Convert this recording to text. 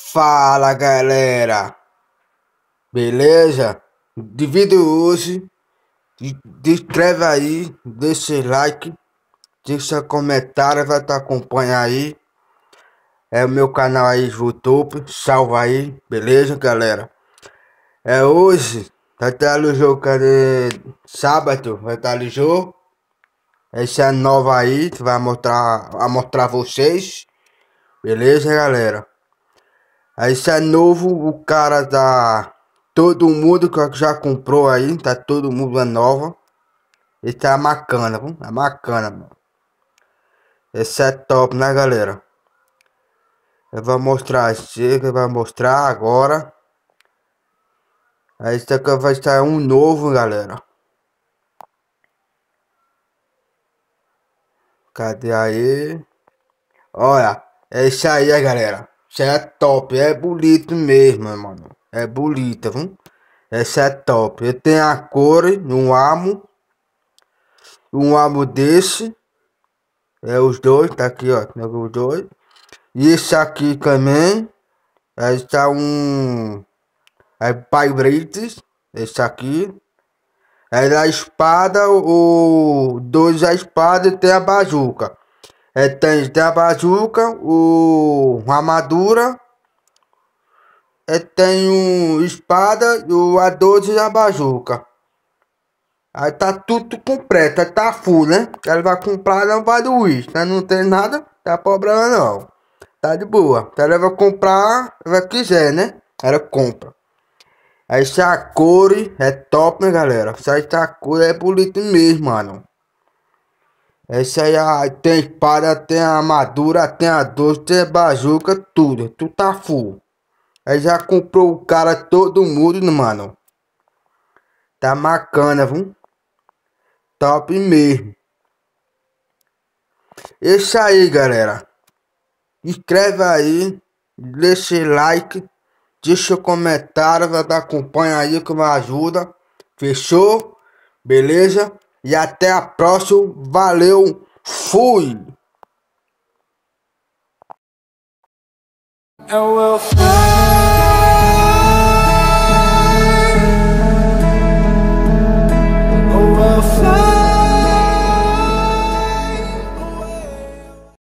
Fala galera, beleza? De vídeo hoje, descreve aí, deixa like, deixa comentário, vai te acompanhar aí. É o meu canal aí, YouTube, salva aí, beleza galera? É hoje, vai estar no jogo, cadê? É sábado, vai estar no jogo. Essa é nova aí, vai mostrar, vai mostrar vocês. Beleza galera? Aí se é novo, o cara da todo mundo que já comprou aí, tá todo mundo é nova. Tá esse é bacana, é bacana, mano. Esse é top, né, galera? Eu vou mostrar, chega, vai mostrar agora. Aí esse aqui vai estar um novo, galera. Cadê aí? Olha, é isso aí, galera é top, é bonito mesmo, mano. É bonita, viu? Essa é top. Eu tenho a cor, um amo. Um amo desse. É os dois, tá aqui, ó. Os dois. E esse aqui também. Aí tá é um. É pai Brites. Esse aqui. Aí da é espada, o. Dois é a espada e tem a bazuca. É, tem, tem a bazuca, o armadura, é, tem o espada, o A12 e a bazuca. Aí tá tudo completo, aí tá full, né? Ela vai comprar não vai do isso né? Não tem nada, tá problema não. Tá de boa. Então, ela vai comprar, ela quiser, né? Ela compra. Aí cor é top, né, galera? cor é bonito mesmo, mano. Esse é aí, ah, tem espada, tem armadura, tem a doce, tem bazuca, tudo. Tu tá full. Aí já comprou o cara todo mundo, mano. Tá bacana, viu? Top mesmo. esse aí, galera. Escreve aí. Deixa like. Deixa o comentário. Acompanha aí que me ajuda. Fechou? Beleza? E até a próxima. Valeu. Fui. And we'll fly. fly.